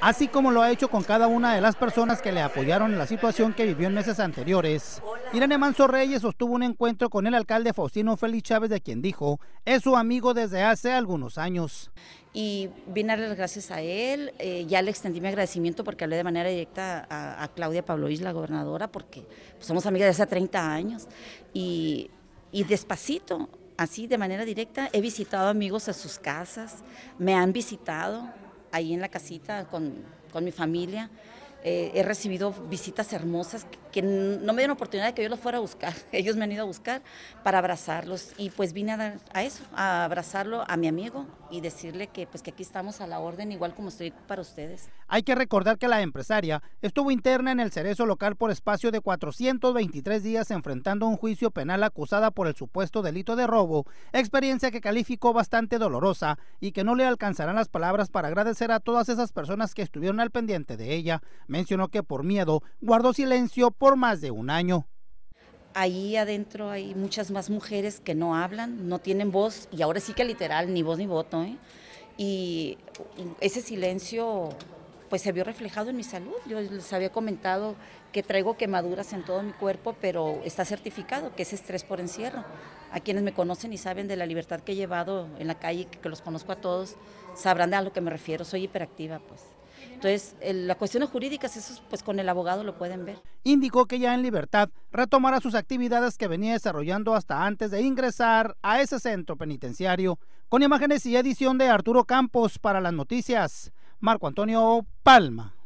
así como lo ha hecho con cada una de las personas que le apoyaron en la situación que vivió en meses anteriores. Irene Manso Reyes sostuvo un encuentro con el alcalde Faustino Félix Chávez, de quien dijo, es su amigo desde hace algunos años. Y vine a darle las gracias a él, eh, ya le extendí mi agradecimiento porque hablé de manera directa a, Claudia Pabloís, la gobernadora, porque pues, somos amigas desde hace 30 años y, y despacito, así de manera directa, he visitado amigos a sus casas, me han visitado, ahí en la casita con, con mi familia. Eh, he recibido visitas hermosas que, no me dieron oportunidad de que yo los fuera a buscar. Ellos me han ido a buscar para abrazarlos y pues vine a, a eso, a abrazarlo a mi amigo y decirle que pues que aquí estamos a la orden igual como estoy para ustedes. Hay que recordar que la empresaria estuvo interna en el Cerezo local por espacio de 423 días enfrentando un juicio penal acusada por el supuesto delito de robo, experiencia que calificó bastante dolorosa y que no le alcanzarán las palabras para agradecer a todas esas personas que estuvieron al pendiente de ella mencionó que por miedo guardó silencio por más de un año. Ahí adentro hay muchas más mujeres que no hablan, no tienen voz y ahora sí que literal, ni voz ni voto. ¿eh? Y ese silencio pues se vio reflejado en mi salud. Yo les había comentado que traigo quemaduras en todo mi cuerpo, pero está certificado que es estrés por encierro. A quienes me conocen y saben de la libertad que he llevado en la calle, que los conozco a todos, sabrán de a lo que me refiero. Soy hiperactiva, pues. Entonces, las cuestiones jurídicas, eso pues con el abogado lo pueden ver. Indicó que ya en libertad retomará sus actividades que venía desarrollando hasta antes de ingresar a ese centro penitenciario. Con imágenes y edición de Arturo Campos para las noticias, Marco Antonio Palma.